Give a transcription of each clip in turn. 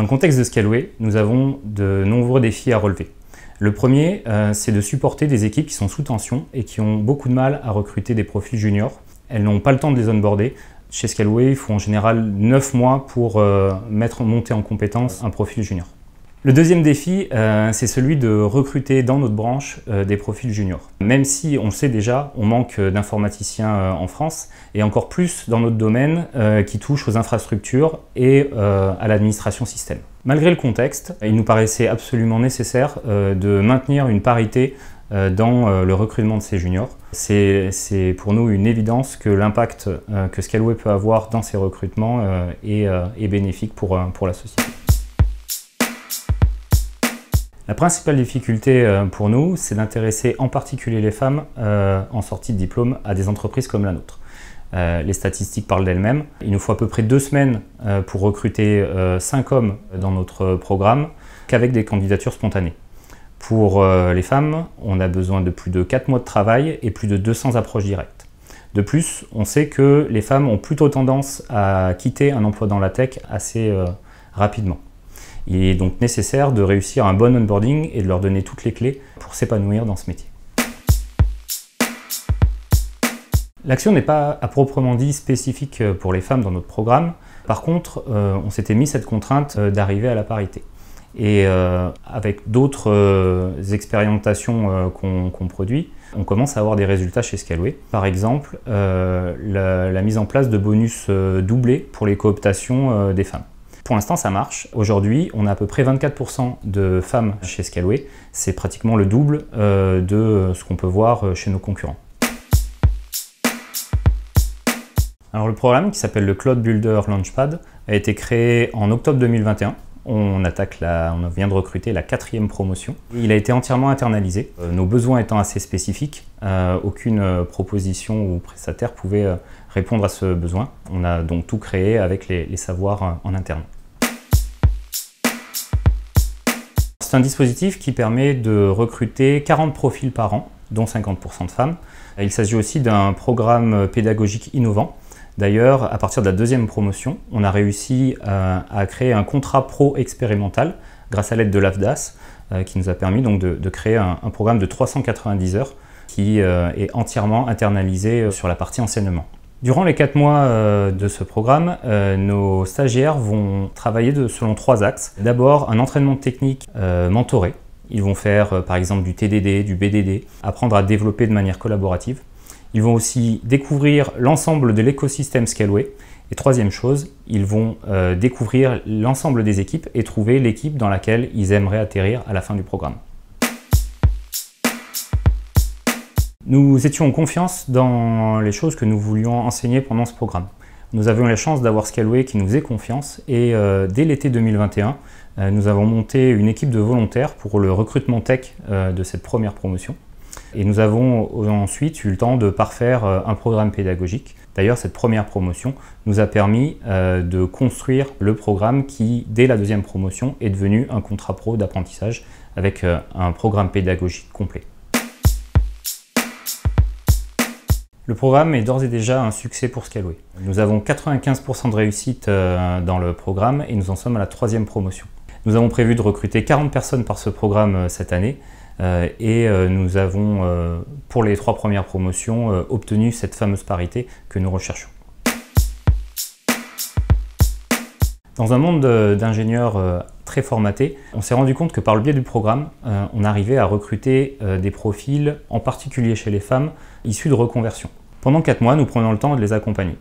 Dans le contexte de Scalway, nous avons de nombreux défis à relever. Le premier, euh, c'est de supporter des équipes qui sont sous tension et qui ont beaucoup de mal à recruter des profils juniors. Elles n'ont pas le temps de les onboarder. Chez Scalway, il faut en général 9 mois pour euh, mettre, monter en compétence un profil junior. Le deuxième défi, euh, c'est celui de recruter dans notre branche euh, des profils juniors. Même si on sait déjà, on manque euh, d'informaticiens en France, et encore plus dans notre domaine qui touche aux infrastructures et à l'administration système. Malgré le contexte, il nous paraissait absolument nécessaire de maintenir une parité dans le recrutement de ces juniors. C'est pour nous une évidence que l'impact que Scaleway peut avoir dans ses recrutements est, bénéfique pour la société. La principale difficulté euh, pour nous, c'est d'intéresser en particulier les femmes euh, en sortie de diplôme à des entreprises comme la nôtre. Euh, les statistiques parlent d'elles-mêmes. Il nous faut à peu près deux semaines pour recruter cinq hommes dans notre programme qu'avec des candidatures spontanées. Pour les femmes, on a besoin de plus de quatre mois de travail et plus de 200 approches directes. De plus, on sait que les femmes ont plutôt tendance à quitter un emploi dans la tech assez rapidement. Il est donc nécessaire de réussir un bon onboarding et de leur donner toutes les clés pour s'épanouir dans ce métier. L'action n'est pas à proprement dit spécifique euh, pour les femmes dans notre programme. Par contre, euh, on s'était mis cette contrainte euh, d'arriver à la parité. Et avec d'autres expérimentations qu'on produit, on commence à avoir des résultats chez Scalway. Par exemple, la, mise en place de bonus doublés pour les cooptations des femmes. Pour l'instant, ça marche. Aujourd'hui, on a à peu près 24% de femmes chez Scalway. C'est pratiquement le double euh, de ce qu'on peut voir euh, chez nos concurrents. Alors le programme qui s'appelle le Cloud Builder Launchpad a été créé en octobre 2021 on attaque la, on vient de recruter la quatrième promotion. Il a été entièrement internalisé, euh, nos besoins étant assez spécifiques, aucune proposition ou prestataire pouvait répondre à ce besoin. On a donc tout créé avec les savoirs en interne. c'est un dispositif qui permet de recruter 40 profils par an, dont 50% de femmes. Il s'agit aussi d'un programme pédagogique innovant. D'ailleurs, à partir de la deuxième promotion, on a réussi euh, à, créer un contrat pro expérimental grâce à l'aide de l'AFDAS, euh, qui nous a permis donc de, créer un, programme de 390 heures qui euh, est entièrement internalisé sur la partie enseignement. Durant les quatre mois euh, de ce programme, euh, nos stagiaires vont travailler selon trois axes. D'abord, un entraînement technique euh, mentoré. Ils vont faire par exemple du TDD, du BDD, apprendre à développer de manière collaborative. Ils vont aussi découvrir l'ensemble de l'écosystème Scaleway. Et troisième chose, ils vont découvrir l'ensemble des équipes et trouver l'équipe dans laquelle ils aimeraient atterrir à la fin du programme. Nous étions en confiance dans les choses que nous voulions enseigner pendant ce programme. Nous avions la chance d'avoir Scalway qui nous est confiance et euh, dès l'été 2021, euh, nous avons monté une équipe de volontaires pour le recrutement tech euh, de cette première promotion. Et nous avons ensuite eu le temps de parfaire un programme pédagogique. D'ailleurs, cette première promotion nous a permis de construire le programme qui, dès la deuxième promotion, est devenu un contrat pro d'apprentissage avec un programme pédagogique complet. Le programme est d'ores et déjà un succès pour Scalway. Nous avons 95% de réussite euh, dans le programme et nous en sommes à la troisième promotion. Nous avons prévu de recruter 40 personnes par ce programme euh, cette année euh, et nous avons, pour les trois premières promotions, obtenu cette fameuse parité que nous recherchons. Dans un monde d'ingénieurs très formatés, on s'est rendu compte que par le biais du programme, on arrivait à recruter des profils, en particulier chez les femmes, issus de reconversion. Pendant 4 mois, nous prenons le temps de les accompagner.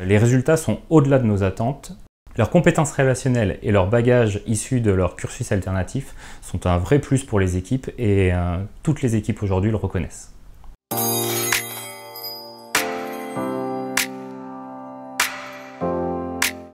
Les résultats sont au-delà de nos attentes. Leurs compétences relationnelles et leur bagages issus de leur cursus alternatif sont un vrai plus pour les équipes et euh, toutes les équipes aujourd'hui le reconnaissent.